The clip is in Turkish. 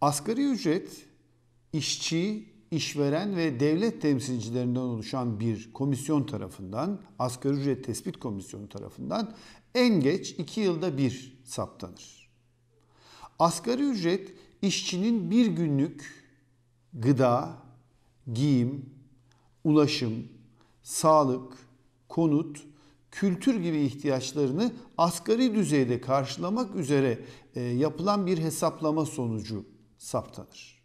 Asgari ücret işçi, işveren ve devlet temsilcilerinden oluşan bir komisyon tarafından, asgari ücret tespit komisyonu tarafından en geç 2 yılda bir saptanır. Asgari ücret işçinin bir günlük gıda, giyim, ulaşım, sağlık, konut, kültür gibi ihtiyaçlarını asgari düzeyde karşılamak üzere e, yapılan bir hesaplama sonucu saptanır.